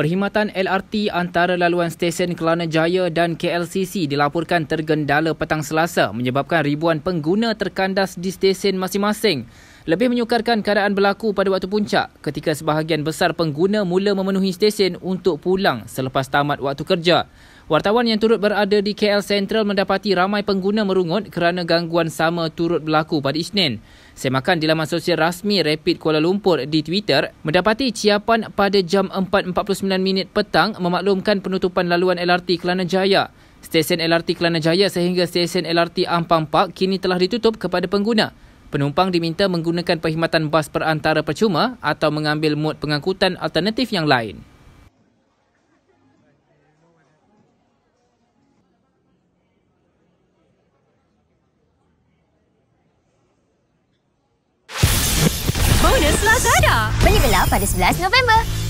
Perkhidmatan LRT antara laluan stesen Kelana Jaya dan KLCC dilaporkan tergendala petang Selasa menyebabkan ribuan pengguna terkandas di stesen masing-masing. Lebih menyukarkan keadaan berlaku pada waktu puncak ketika sebahagian besar pengguna mula memenuhi stesen untuk pulang selepas tamat waktu kerja. Wartawan yang turut berada di KL Central mendapati ramai pengguna merungut kerana gangguan sama turut berlaku pada Isnin. Semakan di laman sosial rasmi Rapid Kuala Lumpur di Twitter, mendapati ciapan pada jam 4.49 petang memaklumkan penutupan laluan LRT Kelana Jaya. Stesen LRT Kelana Jaya sehingga stesen LRT Ampang Park kini telah ditutup kepada pengguna. Penumpang diminta menggunakan perkhidmatan bas perantara percuma atau mengambil mod pengangkutan alternatif yang lain. Lazada. Beli gelap pada 11 November.